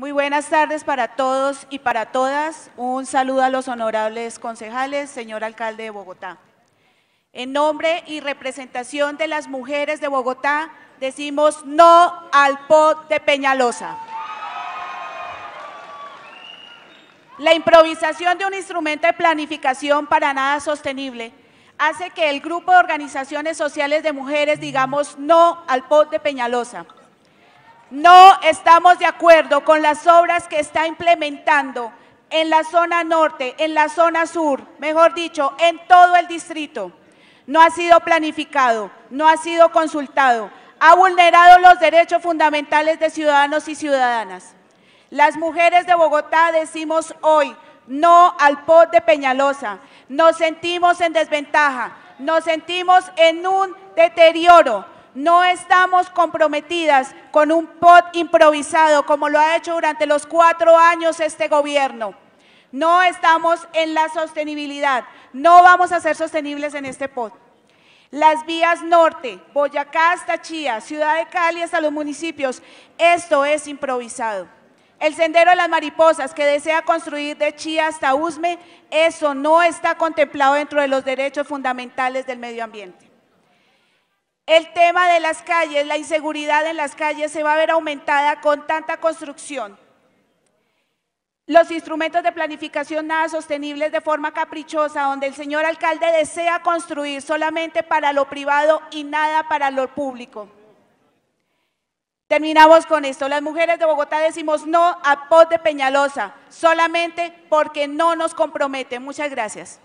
Muy buenas tardes para todos y para todas. Un saludo a los honorables concejales, señor alcalde de Bogotá. En nombre y representación de las mujeres de Bogotá, decimos no al POT de Peñalosa. La improvisación de un instrumento de planificación para nada sostenible hace que el grupo de organizaciones sociales de mujeres digamos no al POT de Peñalosa. No estamos de acuerdo con las obras que está implementando en la zona norte, en la zona sur, mejor dicho, en todo el distrito. No ha sido planificado, no ha sido consultado, ha vulnerado los derechos fundamentales de ciudadanos y ciudadanas. Las mujeres de Bogotá decimos hoy no al POT de Peñalosa. Nos sentimos en desventaja, nos sentimos en un deterioro, no estamos comprometidas con un POT improvisado como lo ha hecho durante los cuatro años este gobierno. No estamos en la sostenibilidad. No vamos a ser sostenibles en este POT. Las vías norte, Boyacá hasta Chía, Ciudad de Cali hasta los municipios, esto es improvisado. El sendero de las mariposas que desea construir de Chía hasta Usme, eso no está contemplado dentro de los derechos fundamentales del medio ambiente. El tema de las calles, la inseguridad en las calles se va a ver aumentada con tanta construcción. Los instrumentos de planificación nada sostenibles de forma caprichosa, donde el señor alcalde desea construir solamente para lo privado y nada para lo público. Terminamos con esto. Las mujeres de Bogotá decimos no a POT de Peñalosa, solamente porque no nos compromete. Muchas gracias.